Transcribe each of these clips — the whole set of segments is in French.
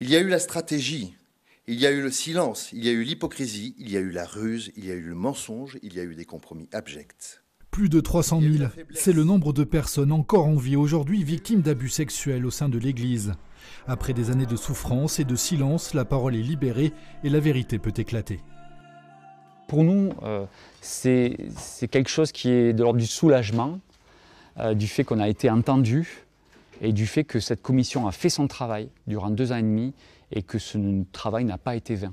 Il y a eu la stratégie, il y a eu le silence, il y a eu l'hypocrisie, il y a eu la ruse, il y a eu le mensonge, il y a eu des compromis abjects. Plus de 300 000, c'est le nombre de personnes encore en vie aujourd'hui victimes d'abus sexuels au sein de l'Église. Après des années de souffrance et de silence, la parole est libérée et la vérité peut éclater. Pour nous, euh, c'est quelque chose qui est de l'ordre du soulagement, euh, du fait qu'on a été entendu, et du fait que cette commission a fait son travail durant deux ans et demi et que ce travail n'a pas été vain.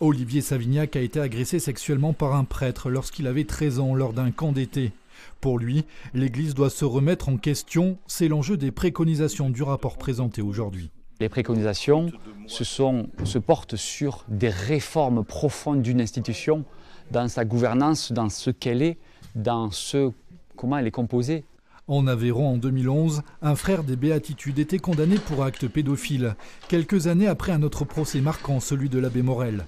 Olivier Savignac a été agressé sexuellement par un prêtre lorsqu'il avait 13 ans lors d'un camp d'été. Pour lui, l'Église doit se remettre en question, c'est l'enjeu des préconisations du rapport présenté aujourd'hui. Les préconisations se, portent sur des réformes profondes d'une institution, dans sa gouvernance, dans ce qu'elle est, dans ce, comment elle est composée, en Aveyron, en 2011, un frère des Béatitudes était condamné pour acte pédophile, quelques années après un autre procès marquant, celui de l'abbé Morel.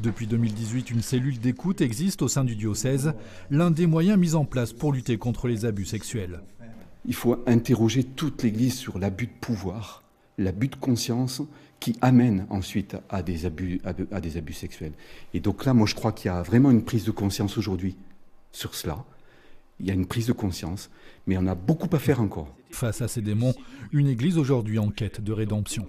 Depuis 2018, une cellule d'écoute existe au sein du diocèse, l'un des moyens mis en place pour lutter contre les abus sexuels. Il faut interroger toute l'Église sur l'abus de pouvoir, l'abus de conscience qui amène ensuite à des abus, à des abus sexuels. Et donc là, moi, je crois qu'il y a vraiment une prise de conscience aujourd'hui sur cela il y a une prise de conscience, mais on a beaucoup à faire encore. Face à ces démons, une Église aujourd'hui en quête de rédemption.